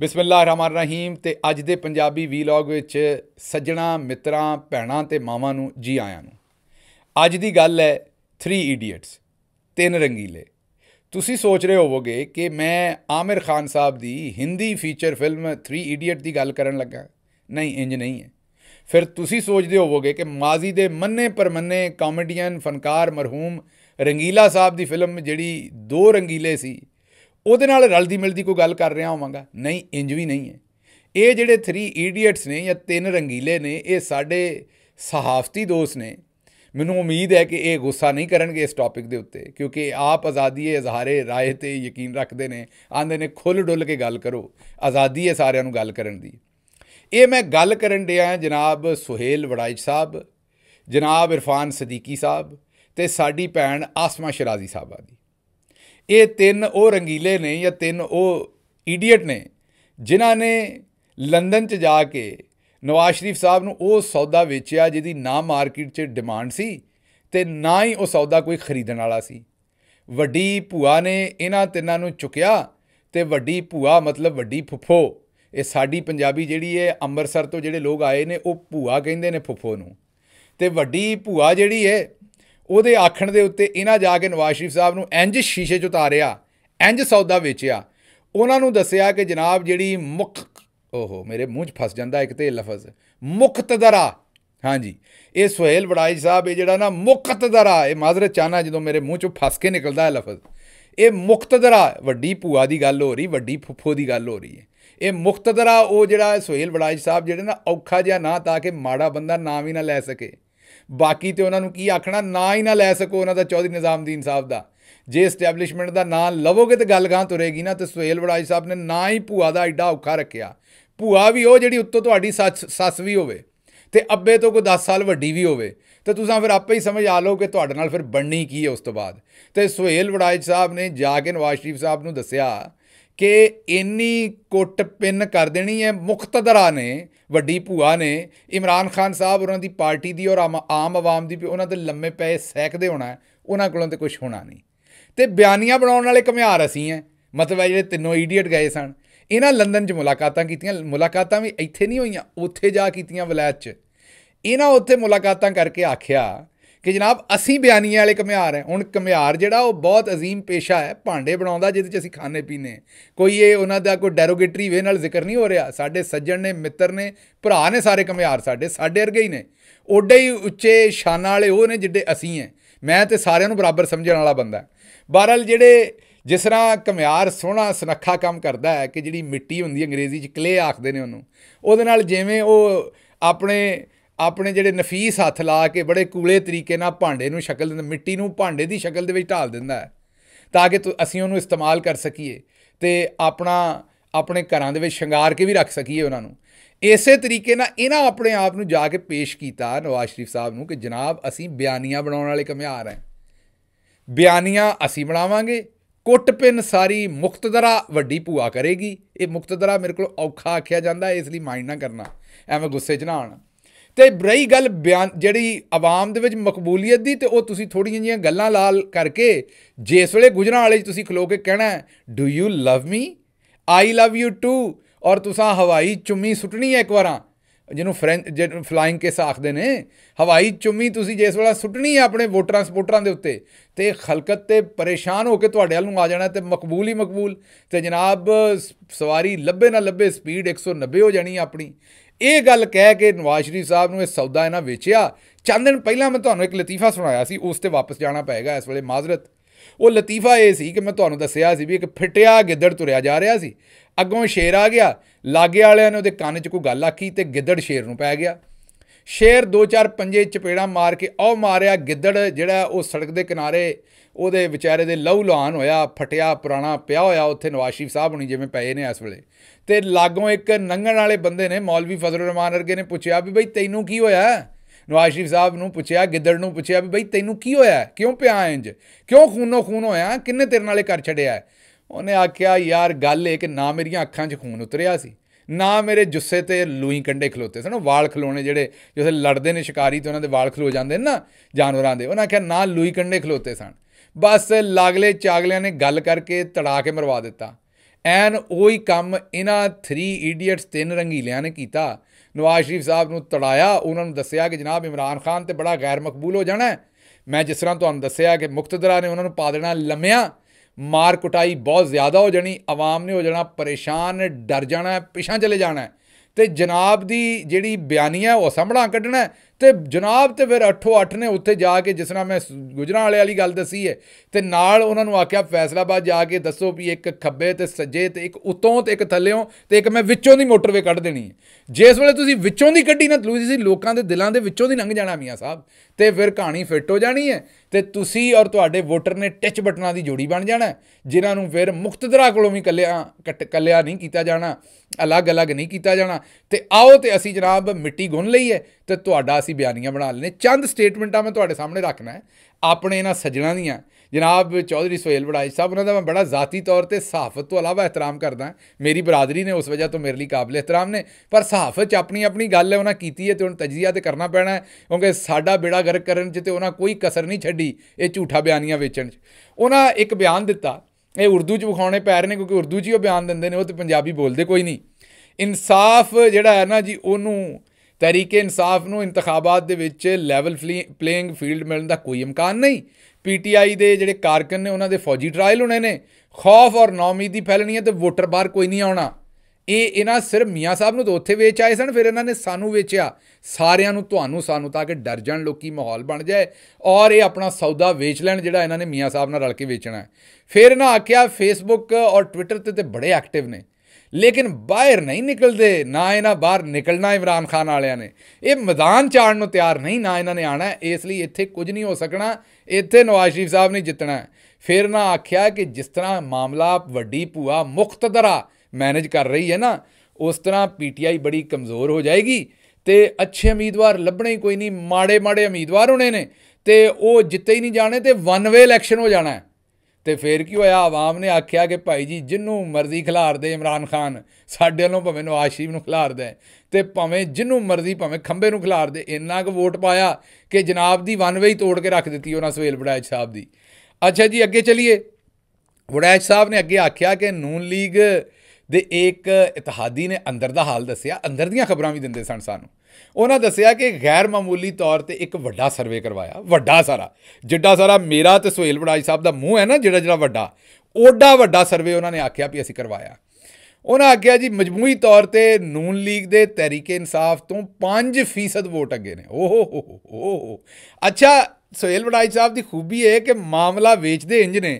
ਬਿਸਮਿਲ੍ਲਾਹ ਰਹਿਮਾਨ ਰਹੀਮ ਤੇ ਅੱਜ ਦੇ ਪੰਜਾਬੀ ਵੀਲੌਗ ਵਿੱਚ ਸੱਜਣਾ ਮਿੱਤਰਾਂ ਭੈਣਾਂ ਤੇ ਮਾਵਾਂ ਨੂੰ ਜੀ ਆਇਆਂ ਨੂੰ ਅੱਜ ਦੀ ਗੱਲ ਹੈ 3 ਇਡੀਅਟਸ ਤਿੰਨ ਰੰਗੀਲੇ ਤੁਸੀਂ ਸੋਚ ਰਹੇ ਹੋਵੋਗੇ ਕਿ ਮੈਂ ਆਮਿਰ ਖਾਨ ਸਾਹਿਬ ਦੀ ਹਿੰਦੀ ਫੀਚਰ ਫਿਲਮ 3 ਇਡੀਅਟ ਦੀ ਗੱਲ ਕਰਨ ਲੱਗਾ ਨਹੀਂ ਇੰਜ ਨਹੀਂ ਹੈ ਫਿਰ ਤੁਸੀਂ ਸੋਚਦੇ ਹੋਵੋਗੇ ਕਿ ਮਾਜ਼ੀ ਦੇ ਮੰਨੇ ਪਰਮੰਨੇ ਕਾਮੇਡੀਅਨ ਫਨਕਾਰ ਮਰਹੂਮ ਰੰਗੀਲਾ ਸਾਹਿਬ ਦੀ ਫਿਲਮ ਜਿਹੜੀ ਦੋ ਰੰਗੀਲੇ ਸੀ ਉਹਦੇ ਨਾਲ ਰਲਦੀ ਮਿਲਦੀ ਕੋਈ ਗੱਲ ਕਰ ਰਿਹਾ ਹੋਵਾਂਗਾ ਨਹੀਂ ਇੰਜ ਵੀ ਨਹੀਂ ਹੈ ਇਹ ਜਿਹੜੇ 3 ਇਡੀਅਟਸ ਨੇ ਜਾਂ ਤਿੰਨ ਰੰਗੀਲੇ ਨੇ ਇਹ ਸਾਡੇ ਸਹਾਫਤੀ ਦੋਸਤ ਨੇ ਮੈਨੂੰ ਉਮੀਦ ਹੈ ਕਿ ਇਹ ਗੁੱਸਾ ਨਹੀਂ ਕਰਨਗੇ ਇਸ ਟੌਪਿਕ ਦੇ ਉੱਤੇ ਕਿਉਂਕਿ ਆਪ ਆਜ਼ਾਦੀ ਦੇ ਇਜ਼ਹਾਰੇ ਰਾਏ ਤੇ ਯਕੀਨ ਰੱਖਦੇ ਨੇ ਆਂਦੇ ਨੇ ਖੁੱਲ ਡੁੱਲ ਕੇ ਗੱਲ ਕਰੋ ਆਜ਼ਾਦੀ ਹੈ ਸਾਰਿਆਂ ਨੂੰ ਗੱਲ ਕਰਨ ਦੀ ਇਹ ਮੈਂ ਗੱਲ ਕਰਨ ਡਿਆ ਜਨਾਬ ਸੁਹੇਲ ਵੜਾਈਚ ਸਾਹਿਬ ਜਨਾਬ ਇਰਫਾਨ ਸਦੀਕੀ ਸਾਹਿਬ ਤੇ ਸਾਡੀ ਭੈਣ ਆਸਮਾ ਸ਼ਰਾਜ਼ੀ ਸਾਹਿਬਾ ਦੀ ਇਹ ਤਿੰਨ ਉਹ ਰੰਗੀਲੇ ਨੇ ਜਾਂ ਤਿੰਨ ਉਹ ਇਡੀਅਟ ਨੇ ਜਿਨ੍ਹਾਂ ਨੇ ਲੰਡਨ 'ਚ ਜਾ ਕੇ ਨਵਾਜ਼ ਸ਼ਰੀਫ ਸਾਹਿਬ ਨੂੰ ਉਹ ਸੌਦਾ ਵੇਚਿਆ ਜਿਹਦੀ ਨਾ ਮਾਰਕੀਟ 'ਚ ਡਿਮਾਂਡ ਸੀ ਤੇ ਨਾ ਹੀ ਉਹ ਸੌਦਾ ਕੋਈ ਖਰੀਦਣ ਵਾਲਾ ਸੀ ਵੱਡੀ ਭੂਆ ਨੇ ਇਹਨਾਂ ਤਿੰਨਾਂ ਨੂੰ ਚੁੱਕਿਆ ਤੇ ਵੱਡੀ ਭੂਆ ਮਤਲਬ ਵੱਡੀ ਫੁੱਫੋ ਇਹ ਸਾਡੀ ਪੰਜਾਬੀ ਜਿਹੜੀ ਹੈ ਅੰਮ੍ਰਿਤਸਰ ਤੋਂ ਜਿਹੜੇ ਲੋਕ ਆਏ ਨੇ ਉਹ ਭੂਆ ਕਹਿੰਦੇ ਨੇ ਫੁੱਫੋ ਨੂੰ ਤੇ ਵੱਡੀ ਭੂਆ ਜਿਹੜੀ ਹੈ ਉਹਦੇ ਆਖਣ ਦੇ ਉੱਤੇ ਇਹਨਾਂ ਜਾ ਕੇ ਨਵਾਜ਼ ਸ਼ਰੀਫ ਸਾਹਿਬ ਨੂੰ ਇੰਜ ਸ਼ੀਸ਼ੇ ਚ ਉਤਾਰਿਆ ਇੰਜ ਸੌਦਾ ਵੇਚਿਆ ਉਹਨਾਂ ਨੂੰ ਦੱਸਿਆ ਕਿ ਜਨਾਬ ਜਿਹੜੀ ਮੁਖ ਓਹੋ ਮੇਰੇ ਮੂੰਹ 'ਚ ਫਸ ਜਾਂਦਾ ਇੱਕ ਤੇ ਲਫ਼ਜ਼ ਮੁਖਤਦਰਾ ਹਾਂਜੀ ਇਹ ਸੁਹੇਲ ਵੜਾਈ ਸਾਹਿਬ ਇਹ ਜਿਹੜਾ ਨਾ ਮੁਖਤਦਰਾ ਇਹ ਮਾਜ਼ਰਤ ਚਾਹਨਾ ਜਦੋਂ ਮੇਰੇ ਮੂੰਹ 'ਚੋਂ ਫਸ ਕੇ ਨਿਕਲਦਾ ਹੈ ਲਫ਼ਜ਼ ਇਹ ਮੁਖਤਦਰਾ ਵੱਡੀ ਭੂਆ ਦੀ ਗੱਲ ਹੋ ਰਹੀ ਵੱਡੀ ਫੁੱਫੋ ਦੀ ਗੱਲ ਹੋ ਰਹੀ ਹੈ ਇਹ ਮੁਖਤਦਰਾ ਉਹ ਜਿਹੜਾ ਸੁਹੇਲ ਵੜਾਈ ਸਾਹਿਬ ਜਿਹੜੇ ਨਾ ਔਖਾ ਜਿਹਾ ਨਾ ਤਾਂ ਕਿ ਮਾੜਾ ਬੰਦਾ ਨਾਮ ਹੀ ਨਾ ਲੈ ਸਕੇ ਬਾਕੀ ਤੇ ਉਹਨਾਂ ਨੂੰ ਕੀ ਆਖਣਾ ਨਾ ਹੀ ਨਾ ਲੈ ਸਕੋ ਉਹਨਾਂ ਦਾ ਚੌਧਰੀ ਨਿਜ਼ਾਮਦੀਨ ਸਾਹਿਬ ਦਾ ਜੇ ਐਸਟੈਬਲਿਸ਼ਮੈਂਟ ਦਾ ਨਾਂ ਲਵੋਗੇ ਤੇ ਗੱਲ ਗਾਂ ਤੁਰੇਗੀ ਨਾ ਤੇ ਸੁਹੇਲ ਵੜਾਈ ਸਾਹਿਬ ਨੇ ਨਾ ਹੀ ਭੂਆ ਦਾ ਐਡਾ ਔਖਾ ਰੱਖਿਆ ਭੂਆ ਵੀ ਉਹ ਜਿਹੜੀ ਉੱਤੋਂ ਤੁਹਾਡੀ ਸੱਸ ਸੱਸ ਵੀ ਹੋਵੇ ਤੇ ਅੱਬੇ ਤੋਂ ਕੋਈ 10 ਸਾਲ ਵੱਡੀ ਵੀ ਹੋਵੇ ਤੇ ਤੁਸੀਂ ਫਿਰ ਆਪੇ ਹੀ ਸਮਝ ਆ ਲਓ ਕਿ ਤੁਹਾਡੇ ਨਾਲ ਫਿਰ ਬਣਨੀ ਕੀ ਹੈ ਉਸ ਤੋਂ ਬਾਅਦ ਤੇ ਸੁਹੇਲ ਵੜਾਈ ਸਾਹਿਬ ਨੇ ਜਾ ਕੇ ਨਵਾਜ਼ ਸ਼ਰੀਫ ਸਾਹਿਬ ਨੂੰ ਦੱਸਿਆ ਕਿ ਇੰਨੀ ਕੁੱਟ ਪਿੰਨ ਕਰ ਦੇਣੀ ਹੈ ਮੁਖਤਦਰਾ ਨੇ ਵੱਡੀ ਭੂਆ ਨੇ ਇਮਰਾਨ ਖਾਨ ਸਾਹਿਬ ਉਹਨਾਂ ਦੀ ਪਾਰਟੀ ਦੀ ਔਰ ਆਮ ਆਵਾਮ ਦੀ ਉਹਨਾਂ ਦੇ ਲੰਮੇ ਪਏ ਸਹਿਕਦੇ ਹੋਣਾ ਉਹਨਾਂ ਕੋਲੋਂ ਤੇ ਕੁਝ ਹੋਣਾ ਨਹੀਂ ਤੇ ਬਿਆਨੀਆਂ ਬਣਾਉਣ ਵਾਲੇ ਕਮਿਆਰ ਅਸੀਂ ਹੈ ਮਤਲਬ ਜਿਹੜੇ ਤਿੰਨੋਂ ਇਡੀਅਟ ਗਏ ਸਨ ਇਹਨਾਂ ਲੰਡਨ 'ਚ ਮੁਲਾਕਾਤਾਂ ਕੀਤੀਆਂ ਮੁਲਾਕਾਤਾਂ ਵੀ ਇੱਥੇ ਨਹੀਂ ਹੋਈਆਂ ਉੱਥੇ ਜਾ ਕੀਤੀਆਂ ਵਲੈਤ 'ਚ ਇਹਨਾਂ ਉੱਥੇ ਮੁਲਾਕਾਤਾਂ ਕਰਕੇ ਆਖਿਆ ਕਿ ਜਨਾਬ ਅਸੀਂ ਬਿਆਨੀਆਂ ਵਾਲੇ ਕਮਿਆਰ ਹੈ ਹੁਣ ਕਮਿਆਰ ਜਿਹੜਾ ਉਹ ਬਹੁਤ عظیم ਪੇਸ਼ਾ ਹੈ ਭਾਂਡੇ ਬਣਾਉਂਦਾ ਜਿਹਦੇ 'ਚ ਅਸੀਂ ਖਾਣੇ ਪੀਨੇ ਕੋਈ ਇਹ ਉਹਨਾਂ ਦਾ ਕੋਈ ਡੈਰੋਗੇਟਰੀ ਵੇ ਨਾਲ ਜ਼ਿਕਰ ਨਹੀਂ ਹੋ ਰਿਹਾ ਸਾਡੇ ਸੱਜਣ ਨੇ ਮਿੱਤਰ ਨੇ ਭਰਾ ਨੇ ਸਾਰੇ ਕਮਿਆਰ ਸਾਡੇ ਸਾਡੇ ਵਰਗੇ ਹੀ ਨੇ ਓਡੇ ਹੀ ਉੱਚੇ ਸ਼ਾਨਾਂ ਵਾਲੇ ਉਹ ਨੇ ਜਿੱਡੇ ਅਸੀਂ ਐ ਮੈਂ ਤੇ ਸਾਰਿਆਂ ਨੂੰ ਬਰਾਬਰ ਸਮਝਣ ਵਾਲਾ ਬੰਦਾ ਬਹਰਲ ਜਿਹੜੇ ਜਿਸ ਤਰ੍ਹਾਂ ਕਮਿਆਰ ਸੋਹਣਾ ਸੁਨੱਖਾ ਕੰਮ ਕਰਦਾ ਹੈ ਕਿ ਜਿਹੜੀ ਮਿੱਟੀ ਹੁੰਦੀ ਹੈ ਅੰਗਰੇਜ਼ੀ 'ਚ ਕਲੇ ਆਖਦੇ ਨੇ ਉਹਨੂੰ ਉਹਦੇ ਨਾਲ ਜਿਵੇਂ ਉਹ ਆਪਣੇ ਆਪਣੇ ਜਿਹੜੇ ਨਫੀਸ ਹੱਥ ਲਾ ਕੇ ਬੜੇ ਕੂਲੇ ਤਰੀਕੇ ਨਾਲ ਭਾਂਡੇ ਨੂੰ ਸ਼ਕਲ ਦਿੰਦਾ ਮਿੱਟੀ ਨੂੰ ਭਾਂਡੇ ਦੀ ਸ਼ਕਲ ਦੇ ਵਿੱਚ ਢਾਲ ਦਿੰਦਾ ਹੈ ਤਾਂ ਕਿ ਅਸੀਂ ਉਹਨੂੰ ਇਸਤੇਮਾਲ ਕਰ ਸਕੀਏ ਤੇ ਆਪਣਾ ਆਪਣੇ ਘਰਾਂ ਦੇ ਵਿੱਚ ਸ਼ਿੰਗਾਰ ਕੇ ਵੀ ਰੱਖ ਸਕੀਏ ਉਹਨਾਂ ਨੂੰ ਇਸੇ ਤਰੀਕੇ ਨਾਲ ਇਹਨਾਂ ਆਪਣੇ ਆਪ ਨੂੰ ਜਾ ਕੇ ਪੇਸ਼ ਕੀਤਾ ਨਵਾਜ਼ ਸ਼ਰੀਫ ਸਾਹਿਬ ਨੂੰ ਕਿ ਜਨਾਬ ਅਸੀਂ ਬਿਆਨੀਆਂ ਬਣਾਉਣ ਵਾਲੇ ਕਮਿਆਰ ਹਾਂ ਬਿਆਨੀਆਂ ਅਸੀਂ ਬਣਾਵਾਂਗੇ ਕੁੱਟਪਿੰਨ ਸਾਰੀ ਮੁਖਤਦਰਾ ਵੱਡੀ ਭੂਆ ਕਰੇਗੀ ਇਹ ਮੁਖਤਦਰਾ ਮੇਰੇ ਕੋਲ ਔਖਾ ਆਖਿਆ ਜਾਂਦਾ ਇਸ ਲਈ ਮਾਈਂਡ ਨਾ ਕਰਨਾ ਐਵੇਂ ਗੁੱਸੇ 'ਚ ਨਾ ਆਣਾ ਤੇ ਰਹੀ ਗੱਲ ਬਿਆਨ ਜਿਹੜੀ ਆਵਾਮ ਦੇ ਵਿੱਚ ਮਕਬੂਲੀਅਤ ਦੀ ਤੇ ਉਹ ਤੁਸੀਂ ਥੋੜੀਆਂ ਜੀਆਂ ਗੱਲਾਂ ਲਾਲ ਕਰਕੇ ਜੇ ਇਸ ਵੇਲੇ ਗੁਜਰਾਂ ਵਾਲੇ ਤੁਸੀਂ ਖਲੋ ਕੇ ਕਹਿਣਾ do you love me I love you too ਔਰ ਤੁਸੀਂ ਹਵਾਈ ਚੁੰਮੀ ਸੁੱਟਣੀ ਹੈ ਇੱਕ ਵਾਰਾਂ ਜਿਹਨੂੰ ਫਰੈਂਚ ਫਲਾਈਂਗ ਕੇਸ ਆਖਦੇ ਨੇ ਹਵਾਈ ਚੁੰਮੀ ਤੁਸੀਂ ਜਿਸ ਵੇਲੇ ਸੁੱਟਣੀ ਹੈ ਆਪਣੇ ਵੋਟਰਾਂ ਸਪੋਰਟਰਾਂ ਦੇ ਉੱਤੇ ਤੇ ਖਲਕਤ ਤੇ ਪਰੇਸ਼ਾਨ ਹੋ ਕੇ ਤੁਹਾਡੇ ਵੱਲ ਨੂੰ ਆ ਜਾਣਾ ਤੇ ਮਕਬੂਲ ਹੀ ਮਕਬੂਲ ਤੇ ਜਨਾਬ ਸਵਾਰੀ ਲੱਭੇ ਨਾ ਲੱਭੇ ਸਪੀਡ 190 ਹੋ ਜਾਣੀ ਆਪਣੀ ਇਹ ਗੱਲ ਕਹਿ ਕੇ ਨਵਾਜ਼ ਸ਼ਰੀਫ ਸਾਹਿਬ ਨੂੰ ਇਹ ਸੌਦਾ ਇਹਨਾਂ ਵੇਚਿਆ ਚੰਦ ਦਿਨ ਪਹਿਲਾਂ ਮੈਂ ਤੁਹਾਨੂੰ ਇੱਕ ਲਤੀਫਾ ਸੁਣਾਇਆ ਸੀ ਉਸ ਤੇ ਵਾਪਸ ਜਾਣਾ ਪਏਗਾ ਇਸ ਵੇਲੇ ਮਾਜ਼ਰਤ ਉਹ ਲਤੀਫਾ ਇਹ ਸੀ ਕਿ ਮੈਂ ਤੁਹਾਨੂੰ ਦੱਸਿਆ ਸੀ ਵੀ ਇੱਕ ਫਿਟਿਆ ਗਿੱਦੜ ਤੁਰਿਆ ਜਾ ਰਿਹਾ ਸੀ ਅੱਗੋਂ ਸ਼ੇਰ ਆ ਗਿਆ ਲਾਗੇ ਵਾਲਿਆਂ ਨੇ ਉਹਦੇ ਕੰਨ 'ਚ ਕੋਈ ਗੱਲ ਆਖੀ ਤੇ ਗਿੱਦੜ ਸ਼ੇਰ ਨੂੰ ਪੈ ਗਿਆ ਸ਼ੇਰ ਦੋ ਚਾਰ ਪੰਜੇ ਚਪੇੜਾ ਮਾਰ ਕੇ ਉਹ ਮਾਰਿਆ ਗਿੱਦੜ ਜਿਹੜਾ ਉਹ ਸੜਕ ਦੇ ਕਿਨਾਰੇ ਉਹਦੇ ਵਿਚਾਰੇ ਦੇ ਲਹੂ ਲਹਾਨ ਹੋਇਆ ਫਟਿਆ ਪੁਰਾਣਾ ਪਿਆ ਹੋਇਆ ਉੱਥੇ ਨਵਾਸ਼ੀ ਸਾਹਿਬ ਹੁਣੀ ਜਿਵੇਂ ਪਏ ਨੇ ਇਸ ਵੇਲੇ ਤੇ ਲਾਗੋਂ ਇੱਕ ਨੰਗਣ ਵਾਲੇ ਬੰਦੇ ਨੇ ਮੌਲਵੀ ਫਜ਼ਲ ਰਹਿਮਾਨ ਵਰਗੇ ਨੇ ਪੁੱਛਿਆ ਵੀ ਬਈ ਤੈਨੂੰ ਕੀ ਹੋਇਆ ਨਵਾਜ਼ ਸ਼ਰੀਫ ਸਾਹਿਬ ਨੂੰ ਪੁੱਛਿਆ ਗਿੱਦੜ ਨੂੰ ਪੁੱਛਿਆ ਵੀ ਬਈ ਤੈਨੂੰ ਕੀ ਹੋਇਆ ਕਿਉਂ ਪਿਆ ਇੰਜ ਕਿਉਂ ਖੂਨੋ ਖੂਨ ਹੋਇਆ ਕਿੰਨੇ ਤੇਰੇ ਨਾਲੇ ਕਰ ਛੜਿਆ ਉਹਨੇ ਆਖਿਆ ਯਾਰ ਗੱਲ ਇਹ ਕਿ ਨਾ ਮੇਰੀਆਂ ਅੱਖਾਂ 'ਚ ਖੂਨ ਉਤਰਿਆ ਸੀ ਨਾ ਮੇਰੇ ਜੁੱਸੇ ਤੇ ਲੂਈ ਕੰਡੇ ਖਲੋਤੇ ਸਨ ਵਾਲ ਖਲੋਣੇ ਜਿਹੜੇ ਜਿਵੇਂ ਲੜਦੇ ਨੇ ਸ਼ਿਕਾਰੀ ਤੇ ਉਹਨਾਂ ਦੇ ਵਾਲ ਖਲੋ ਜਾਂਦੇ ਨੇ ਨਾ ਜਾਨਵਰਾਂ ਦੇ ਉਹਨਾਂ ਕਿਹਾ ਨਾ ਲੂਈ ਕੰਡੇ ਖਲੋਤੇ ਸਨ ਬਸ ਲਾਗਲੇ ਚਾਗਲਿਆਂ ਨੇ ਗੱਲ ਕਰਕੇ ਤੜਾ ਕੇ ਮਰਵਾ ਦਿੱਤਾ ਐਨ ਉਹੀ ਕੰਮ ਇਹਨਾਂ 3 ਇਡੀਅਟਸ ਤਿੰਨ ਰੰਗੀਲਿਆਂ ਨੇ ਕੀਤਾ ਨਵਾਜ਼ ਸ਼ਰੀਫ ਸਾਹਿਬ ਨੂੰ ਤੜਾਇਆ ਉਹਨਾਂ ਨੂੰ ਦੱਸਿਆ ਕਿ ਜਨਾਬ ਇਮਰਾਨ ਖਾਨ ਤੇ ਬੜਾ ਗੈਰ ਮਕਬੂਲ ਹੋ ਜਾਣਾ ਮੈਂ ਜਿਸ ਤਰ੍ਹਾਂ ਤੁਹਾਨੂੰ ਦੱਸਿਆ ਕਿ ਮੁਕਤਦਰਾ ਨੇ ਉਹਨਾਂ ਨੂੰ ਪਾ ਦੇਣਾ ਲੰਮਿਆਂ ਮਾਰ ਕੁਟਾਈ ਬਹੁਤ ਜ਼ਿਆਦਾ ਹੋ ਜਾਣੀ ਆਵਾਮ ਨੇ ਹੋ ਜਾਣਾ ਪਰੇਸ਼ਾਨ ਡਰ ਜਾਣਾ ਪਿਛਾਂ ਚਲੇ ਜਾਣਾ ਤੇ ਜਨਾਬ ਦੀ ਜਿਹੜੀ ਬਿਆਨੀਆਂ ਉਹ ਸਾਹਮਣਾ ਕੱਢਣਾ ਤੇ ਜਨਾਬ ਤੇ ਫਿਰ 8-8 ਨੇ ਉੱਥੇ ਜਾ ਕੇ ਜਿਸ ਤਰ੍ਹਾਂ ਮੈਂ ਗੁਜਰਾਂ ਵਾਲੇ ਵਾਲੀ ਗੱਲ ਦੱਸੀ ਹੈ ਤੇ ਨਾਲ ਉਹਨਾਂ ਨੂੰ ਆਖਿਆ ਫੈਸਲਾਬਾਦ ਜਾ ਕੇ ਦੱਸੋ ਵੀ ਇੱਕ ਖੱਬੇ ਤੇ ਸੱਜੇ ਤੇ ਇੱਕ ਉਤੋਂ ਤੇ ਇੱਕ ਥੱਲੇੋਂ ਤੇ ਇੱਕ ਮੈਂ ਵਿੱਚੋਂ ਦੀ ਮੋਟਰਵੇ ਕੱਢ ਦੇਣੀ ਹੈ ਜਿਸ ਵੇਲੇ ਤੁਸੀਂ ਵਿੱਚੋਂ ਦੀ ਕੱਢੀ ਨਾ ਤੁਸੀਂ ਲੋਕਾਂ ਦੇ ਦਿਲਾਂ ਦੇ ਵਿੱਚੋਂ ਦੀ ਲੰਘ ਜਾਣਾ ਮੀਆਂ ਸਾਹਿਬ ਤੇ ਫਿਰ ਕਹਾਣੀ ਫਿੱਟ ਹੋ ਜਾਣੀ ਹੈ ਤੇ ਤੁਸੀਂ ਔਰ ਤੁਹਾਡੇ ਵੋਟਰ ਨੇ ਟਿਚ ਬਟਨਾਂ ਦੀ ਜੋੜੀ ਬਣ ਜਾਣਾ ਜਿਨ੍ਹਾਂ ਨੂੰ ਫਿਰ ਮੁਖਤਦਰਾ ਕੋਲੋਂ ਵੀ ਕੱਲਿਆ ਕੱਲਿਆ ਨਹੀਂ ਕੀਤਾ ਜਾਣਾ ਅਲੱਗ-ਅਲੱਗ ਨਹੀਂ ਕੀਤਾ ਜਾਣਾ ਤੇ ਆਓ ਤੇ ਅਸੀਂ ਜਨਾਬ ਮਿੱਟੀ ਗੁੰਨ ਲਈ ਹੈ ਤੇ ਤੁਹਾਡਾ ਅਸੀਂ ਬਿਆਨੀਆਂ ਬਣਾ ਲੈਨੇ ਚੰਦ ਸਟੇਟਮੈਂਟਾਂ ਮੈਂ ਤੁਹਾਡੇ ਸਾਹਮਣੇ ਰੱਖਣਾ ਹੈ ਆਪਣੇ ਇਹਨਾਂ ਸੱਜਣਾ ਦੀਆਂ ਜਨਾਬ ਚੌਧਰੀ ਸੁਹੇਲ ਵੜਾਈ ਸਾਹਿਬ ਉਹਨਾਂ ਦਾ ਮੈਂ ਬੜਾ ਜ਼ਾਤੀ ਤੌਰ ਤੇ ਸਹਾਫਤ ਤੋਂ ਇਲਾਵਾ ਇhtਰਾਮ ਕਰਦਾ ਮੇਰੀ ਬਰਾਦਰੀ ਨੇ ਉਸ ਵਜ੍ਹਾ ਤੋਂ ਮੇਰੇ ਲਈ ਕਾਬਲੇ ਇhtਰਾਮ ਨੇ ਪਰ ਸਹਾਫਤ ਚ ਆਪਣੀ ਆਪਣੀ ਗੱਲ ਹੈ ਉਹਨਾਂ ਕੀਤੀ ਹੈ ਤੇ ਹੁਣ ਤਜਜ਼ੀਆ ਤੇ ਕਰਨਾ ਪੈਣਾ ਹੈ ਕਿਉਂਕਿ ਸਾਡਾ ਬੇੜਾ ਗਰਕ ਕਰਨ ਚ ਤੇ ਉਹਨਾਂ ਕੋਈ ਕਸਰ ਨਹੀਂ ਛੱਡੀ ਇਹ ਝੂਠਾ ਬਿਆਨੀਆਂ ਵੇਚਣ ਚ ਉਹਨਾਂ ਇੱਕ ਬਿਆਨ ਦਿੱਤਾ ਇਹ ਉਰਦੂ ਚ ਵਿਖਾਉਣੇ ਪੈ ਰਹੇ ਨੇ ਕਿਉਂਕਿ ਉਰਦੂ ਚ ਹੀ ਉਹ ਬਿਆਨ ਦਿੰਦੇ ਨੇ ਉਹ ਤੇ ਪੰਜਾਬੀ ਬੋਲਦੇ ਕੋਈ ਨਹੀਂ ਇਨਸਾਫ ਜਿਹੜਾ ਹੈ ਨਾ ਜੀ ਉਹਨੂੰ ਤਰੀਕੇ ਇਨਸਾਫ ਨੂੰ ਇੰਤਖਾਬਾਤ ਦੇ ਵਿੱਚ ਲੈਵਲ ਪਲੇਇੰਗ ਫੀਲਡ ਮਿਲਣ ਦਾ ਕੋਈ ਇਮਕਾਨ ਨਹੀਂ ਪੀਟੀਆਈ ਦੇ ਜਿਹੜੇ ਕਾਰਕਨ ਨੇ ਉਹਨਾਂ ਦੇ ਫੌਜੀ ਟ੍ਰਾਇਲ ਹੋਣੇ ਨੇ ਖੌਫ ਔਰ ਦੀ ਫੈਲਣੀ ਹੈ ਤੇ ਵੋਟਰ ਬਾਹਰ ਕੋਈ ਨਹੀਂ ਆਉਣਾ ਇਹ ਇਹਨਾਂ ਸਿਰ ਮੀਆਂ ਸਾਹਿਬ ਨੂੰ ਤਾਂ ਉੱਥੇ ਵੇਚ ਆਏ ਸਨ ਫਿਰ ਇਹਨਾਂ ਨੇ ਸਾਨੂੰ ਵੇਚਿਆ ਸਾਰਿਆਂ ਨੂੰ ਤੁਹਾਨੂੰ ਸਾਨੂੰ ਤਾਂ ਕਿ ਡਰ ਜਾਣ ਲੋਕੀ ਮਾਹੌਲ ਬਣ ਜਾਏ ਔਰ ਇਹ ਆਪਣਾ ਸੌਦਾ ਵੇਚ ਲੈਣ ਜਿਹੜਾ ਇਹਨਾਂ ਨੇ ਮੀਆਂ ਸਾਹਿਬ ਨਾਲ ਰਲ ਕੇ ਵੇਚਣਾ ਹੈ ਫਿਰ ਇਹਨਾਂ ਆਖਿਆ ਫੇਸਬੁੱਕ ਔਰ ਟਵਿੱਟਰ ਤੇ ਤੇ ਬੜੇ ਐਕਟਿਵ ਨੇ ਲੇਕਿਨ ਬਾਹਰ ਨਹੀਂ ਨਿਕਲਦੇ ਨਾ ਇਹਨਾਂ ਬਾਹਰ ਨਿਕਲਣਾ ਇਮਰਾਨ ਖਾਨ ਵਾਲਿਆਂ ਨੇ ਇਹ ਮੈਦਾਨ ਚਾੜਨ ਨੂੰ ਤਿਆਰ ਨਹੀਂ ਨਾ ਇਹਨਾਂ ਨੇ ਆਣਾ ਇਸ ਲਈ ਇੱਥੇ ਕੁਝ ਨਹੀਂ ਹੋ ਸਕਣਾ ਇੱਥੇ ਨਵਾਜ਼ ਸ਼ਰੀਫ ਸਾਹਿਬ ਨੇ ਜਿੱਤਣਾ ਫਿਰ ਨਾ ਆਖਿਆ ਕਿ ਜਿਸ ਤਰ੍ਹਾਂ ਮਾਮਲਾ ਵੱਡੀ ਭੂਆ ਮੁਖਤਦਰਾ ਮੈਨੇਜ ਕਰ ਰਹੀ ਹੈ ਨਾ ਉਸ ਤਰ੍ਹਾਂ ਪੀਟੀਆਈ ਬੜੀ ਕਮਜ਼ੋਰ ਹੋ ਜਾਏਗੀ ਤੇ ਅੱਛੇ ਉਮੀਦਵਾਰ ਲੱਭਣੇ ਕੋਈ ਨਹੀਂ ਮਾੜੇ ਮਾੜੇ ਉਮੀਦਵਾਰ ਹੋਣੇ ਨੇ ਤੇ ਉਹ ਜਿੱਤੇ ਹੀ ਨਹੀਂ ਜਾਣੇ ਤੇ ਵਨ ਵੇ ਇਲੈਕਸ਼ਨ ਹੋ ਜਾਣਾ ਹੈ ਤੇ ਫੇਰ ਕੀ ਹੋਇਆ ਆਵਾਮ ਨੇ ਆਖਿਆ ਕਿ ਭਾਈ ਜੀ ਜਿੰਨੂੰ ਮਰਜ਼ੀ ਖਿਲਾਰ ਦੇ ਇਮਰਾਨ ਖਾਨ ਸਾਡੇ ਵੱਲੋਂ ਭਵੇਂ ਨਵਾਜ਼ ਸ਼ਰੀਫ ਨੂੰ ਖਿਲਾਰ ਦੇ ਤੇ ਭਵੇਂ ਜਿੰਨੂੰ ਮਰਜ਼ੀ ਭਵੇਂ ਖੰਬੇ ਨੂੰ ਖਿਲਾਰ ਦੇ ਇੰਨਾ ਕੁ ਵੋਟ ਪਾਇਆ ਕਿ ਜਨਾਬ ਦੀ ਵਨਵੇ ਹੀ ਤੋੜ ਕੇ ਰੱਖ ਦਿੱਤੀ ਉਹਨਾਂ ਸਵੇਲ ਬੜਾਇਚ ਸਾਹਿਬ ਦੀ ਅੱਛਾ ਜੀ ਅੱਗੇ ਚਲੀਏ ਬੜਾਇਚ ਸਾਹਿਬ ਨੇ ਅੱਗੇ ਆਖਿਆ ਕਿ ਨੂਨ ਲੀਗ ਦੇ ਇੱਕ ਇਤਿਹਾਦੀ ਨੇ ਅੰਦਰ ਦਾ ਹਾਲ ਦੱਸਿਆ ਅੰਦਰ ਦੀਆਂ ਖਬਰਾਂ ਵੀ ਦਿੰਦੇ ਸਨ ਸਾਨੂੰ ਉਹਨਾਂ ਦੱਸਿਆ ਕਿ ਗੈਰ ਮਾਮੂਲੀ ਤੌਰ ਤੇ ਇੱਕ ਵੱਡਾ ਸਰਵੇ ਕਰਵਾਇਆ ਵੱਡਾ ਸਾਰਾ ਜਿੱਡਾ ਸਾਰਾ ਮੇਰਾ ਤੇ ਸੁਹੇਲ ਬੜਾਈ ਸਾਹਿਬ ਦਾ ਮੂੰਹ ਹੈ ਨਾ ਜਿਹੜਾ ਜਿਹੜਾ ਵੱਡਾ ਓਡਾ ਵੱਡਾ ਸਰਵੇ ਉਹਨਾਂ ਨੇ ਆਖਿਆ ਵੀ ਅਸੀਂ ਕਰਵਾਇਆ ਉਹਨਾਂ ਆਖਿਆ ਜੀ ਮਜਮੂਈ ਤੌਰ ਤੇ ਨੂਨ ਲੀਗ ਦੇ ਤਹਿਰੀਕੇ ਇਨਸਾਫ ਤੋਂ 5% ਵੋਟ ਅੱਗੇ ਨੇ ਓਹੋ ਹੋ ਹੋ ਅੱਛਾ ਸੋਹੇਲ ਵਡਾਈ ਸਾਹਿਬ ਦੀ ਖੂਬੀ ਹੈ ਕਿ ਮਾਮਲਾ ਵੇਚਦੇ ਇੰਜ ਨੇ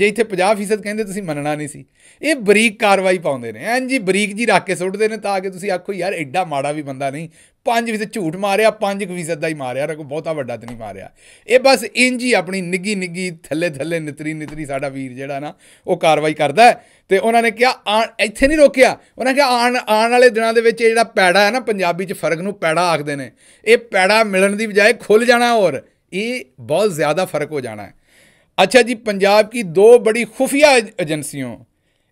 ਜੇ ਇੱਥੇ 50% ਕਹਿੰਦੇ ਤੁਸੀਂ ਮੰਨਣਾ ਨਹੀਂ ਸੀ ਇਹ ਬਰੀਕ ਕਾਰਵਾਈ ਪਾਉਂਦੇ ਨੇ ਐਂ ਜੀ ਬਰੀਕ ਜੀ ਰੱਖ ਕੇ ਸੁੱਟਦੇ ਨੇ ਤਾਂ ਕਿ ਤੁਸੀਂ ਆਖੋ ਯਾਰ ਐਡਾ ਮਾੜਾ ਵੀ ਬੰਦਾ ਨਹੀਂ 5% ਝੂਠ ਮਾਰਿਆ 5% ਦਾ ਹੀ ਮਾਰਿਆ ਰਕੋ ਬਹੁਤਾ ਵੱਡਾ ਤੇ ਨਹੀਂ ਮਾਰਿਆ ਇਹ ਬਸ ਇੰਜ ਹੀ ਆਪਣੀ ਨਿੱਗੀ ਨਿੱਗੀ ਥੱਲੇ ਥੱਲੇ ਨਿਤਰੀ ਨਿਤਰੀ ਸਾਡਾ ਵੀਰ ਜਿਹੜਾ ਨਾ ਉਹ ਕਾਰਵਾਈ ਕਰਦਾ ਤੇ ਉਹਨਾਂ ਨੇ ਕਿਹਾ ਇੱਥੇ ਨਹੀਂ ਰੋਕਿਆ ਉਹਨਾਂ ਕਿਹਾ ਆਣ ਆਣ ਵਾਲੇ ਦਿਨਾਂ ਦੇ ਵਿੱਚ ਜਿਹੜਾ ਪੈੜਾ ਹੈ ਨਾ ਪੰਜਾਬੀ 'ਚ ਫਰਕ ਨੂੰ ਪੈੜਾ ਆਖਦੇ ਨੇ ਇਹ ਪੈੜਾ ਮਿਲਣ ਦੀ ਬਜਾਏ ਖੁੱਲ ਜਾਣਾ ਹੋਰ ਇਹ ਬਹੁਤ ਜ਼ਿਆਦਾ ਫਰਕ ਹੋ ਜਾਣਾ ਹੈ ਅੱਛਾ ਜੀ ਪੰਜਾਬ ਕੀ ਦੋ ਬੜੀ ਖੁਫੀਆ ਏਜੰਸੀਆਂ